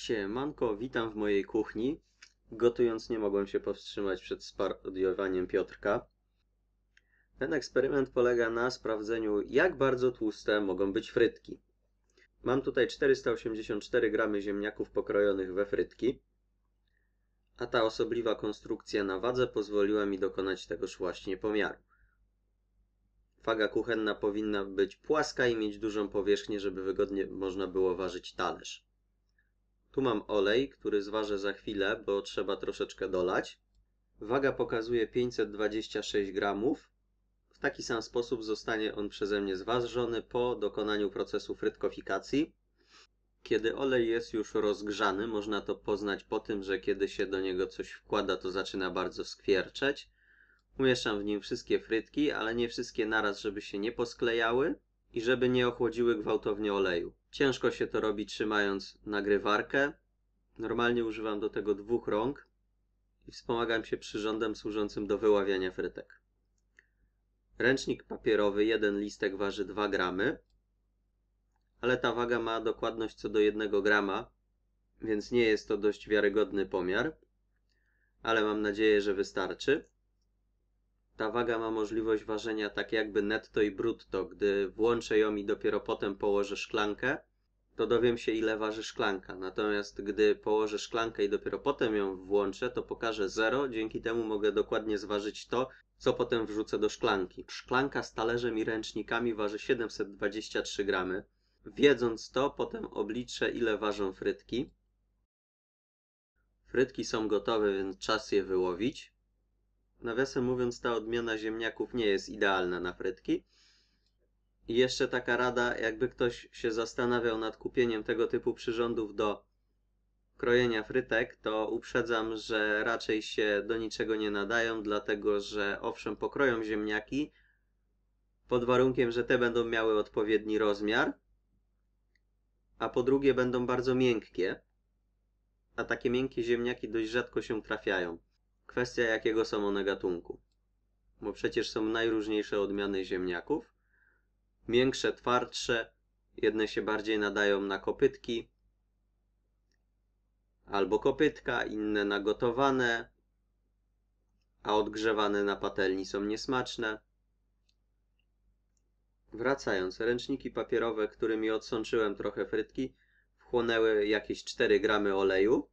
Siemanko, witam w mojej kuchni. Gotując nie mogłem się powstrzymać przed spardiowaniem Piotrka. Ten eksperyment polega na sprawdzeniu, jak bardzo tłuste mogą być frytki. Mam tutaj 484 gramy ziemniaków pokrojonych we frytki, a ta osobliwa konstrukcja na wadze pozwoliła mi dokonać tegoż właśnie pomiaru. Faga kuchenna powinna być płaska i mieć dużą powierzchnię, żeby wygodnie można było ważyć talerz. Tu mam olej, który zważę za chwilę, bo trzeba troszeczkę dolać. Waga pokazuje 526 gramów. W taki sam sposób zostanie on przeze mnie zważony po dokonaniu procesu frytkofikacji. Kiedy olej jest już rozgrzany, można to poznać po tym, że kiedy się do niego coś wkłada, to zaczyna bardzo skwierczeć. Umieszczam w nim wszystkie frytki, ale nie wszystkie naraz, żeby się nie posklejały i żeby nie ochłodziły gwałtownie oleju. Ciężko się to robi trzymając nagrywarkę. Normalnie używam do tego dwóch rąk i wspomagam się przyrządem służącym do wyławiania frytek. Ręcznik papierowy, jeden listek waży 2 gramy, ale ta waga ma dokładność co do 1 grama, więc nie jest to dość wiarygodny pomiar, ale mam nadzieję, że wystarczy ta waga ma możliwość ważenia tak jakby netto i brutto. Gdy włączę ją i dopiero potem położę szklankę, to dowiem się ile waży szklanka. Natomiast gdy położę szklankę i dopiero potem ją włączę, to pokażę 0. Dzięki temu mogę dokładnie zważyć to, co potem wrzucę do szklanki. Szklanka z talerzem i ręcznikami waży 723 gramy. Wiedząc to, potem obliczę ile ważą frytki. Frytki są gotowe, więc czas je wyłowić. Nawiasem mówiąc, ta odmiana ziemniaków nie jest idealna na frytki. I jeszcze taka rada, jakby ktoś się zastanawiał nad kupieniem tego typu przyrządów do krojenia frytek, to uprzedzam, że raczej się do niczego nie nadają, dlatego że owszem, pokroją ziemniaki, pod warunkiem, że te będą miały odpowiedni rozmiar, a po drugie będą bardzo miękkie, a takie miękkie ziemniaki dość rzadko się trafiają. Kwestia jakiego są one gatunku. Bo przecież są najróżniejsze odmiany ziemniaków. Miększe, twardsze, jedne się bardziej nadają na kopytki albo kopytka, inne na gotowane, a odgrzewane na patelni są niesmaczne. Wracając, ręczniki papierowe, którymi odsączyłem trochę frytki, wchłonęły jakieś 4 gramy oleju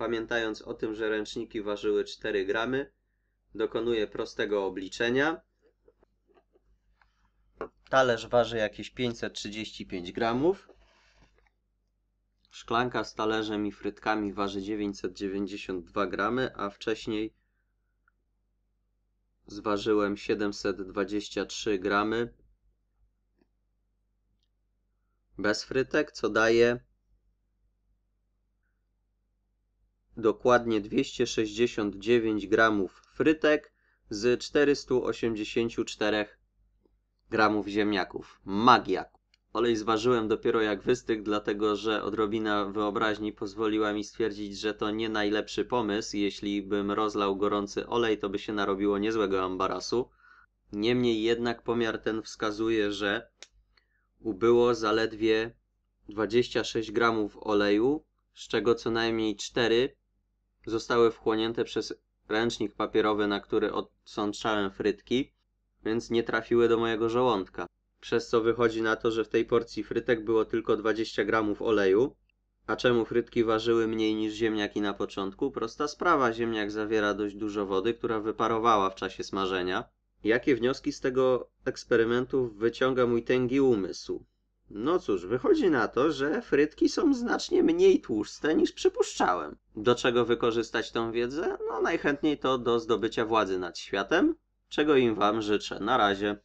pamiętając o tym, że ręczniki ważyły 4 gramy, dokonuję prostego obliczenia. Talerz waży jakieś 535 gramów. Szklanka z talerzem i frytkami waży 992 gramy, a wcześniej zważyłem 723 gramy bez frytek, co daje dokładnie 269 gramów frytek z 484 gramów ziemniaków. Magia. Olej zważyłem dopiero jak wystygł, dlatego że odrobina wyobraźni pozwoliła mi stwierdzić, że to nie najlepszy pomysł. Jeśli bym rozlał gorący olej, to by się narobiło niezłego ambarasu. Niemniej jednak pomiar ten wskazuje, że ubyło zaledwie 26 gramów oleju, z czego co najmniej 4 zostały wchłonięte przez ręcznik papierowy, na który odsączałem frytki, więc nie trafiły do mojego żołądka. Przez co wychodzi na to, że w tej porcji frytek było tylko 20 gramów oleju. A czemu frytki ważyły mniej niż ziemniaki na początku? Prosta sprawa, ziemniak zawiera dość dużo wody, która wyparowała w czasie smażenia. Jakie wnioski z tego eksperymentu wyciąga mój tęgi umysł? No cóż, wychodzi na to, że frytki są znacznie mniej tłuste niż przypuszczałem. Do czego wykorzystać tą wiedzę? No najchętniej to do zdobycia władzy nad światem, czego im wam życzę. Na razie.